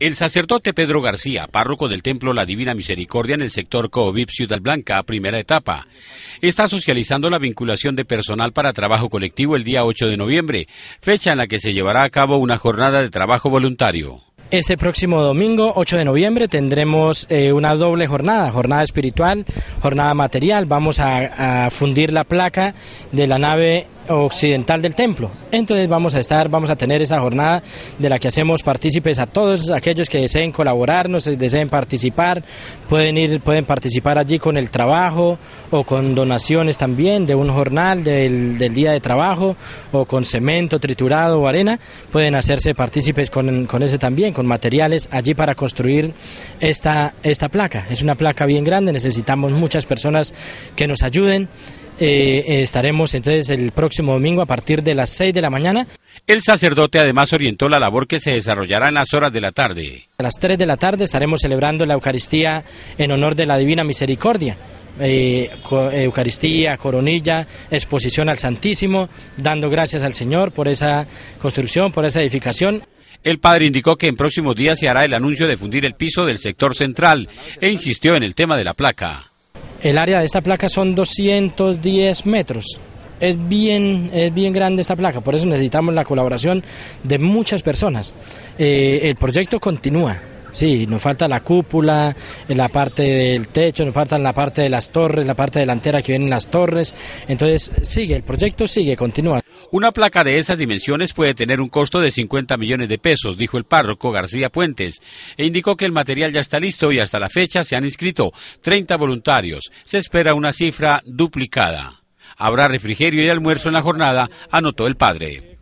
El sacerdote Pedro García, párroco del Templo La Divina Misericordia en el sector Coovip Ciudad Blanca, primera etapa, está socializando la vinculación de personal para trabajo colectivo el día 8 de noviembre, fecha en la que se llevará a cabo una jornada de trabajo voluntario. Este próximo domingo, 8 de noviembre, tendremos eh, una doble jornada, jornada espiritual, jornada material. Vamos a, a fundir la placa de la nave occidental del templo. Entonces vamos a estar, vamos a tener esa jornada de la que hacemos partícipes a todos aquellos que deseen colaborarnos, deseen participar, pueden ir, pueden participar allí con el trabajo o con donaciones también de un jornal del, día de trabajo o con cemento triturado o arena, pueden hacerse partícipes con, ese también, con materiales allí para construir esta, esta placa. Es una placa bien grande, necesitamos muchas personas que nos ayuden eh, estaremos entonces el próximo domingo a partir de las 6 de la mañana. El sacerdote además orientó la labor que se desarrollará en las horas de la tarde. A las 3 de la tarde estaremos celebrando la Eucaristía en honor de la Divina Misericordia. Eh, Eucaristía, coronilla, exposición al Santísimo, dando gracias al Señor por esa construcción, por esa edificación. El padre indicó que en próximos días se hará el anuncio de fundir el piso del sector central e insistió en el tema de la placa. El área de esta placa son 210 metros. Es bien, es bien grande esta placa, por eso necesitamos la colaboración de muchas personas. Eh, el proyecto continúa, Sí, nos falta la cúpula, la parte del techo, nos falta la parte de las torres, la parte delantera que vienen las torres. Entonces sigue, el proyecto sigue, continúa. Una placa de esas dimensiones puede tener un costo de 50 millones de pesos, dijo el párroco García Puentes, e indicó que el material ya está listo y hasta la fecha se han inscrito 30 voluntarios. Se espera una cifra duplicada. Habrá refrigerio y almuerzo en la jornada, anotó el padre.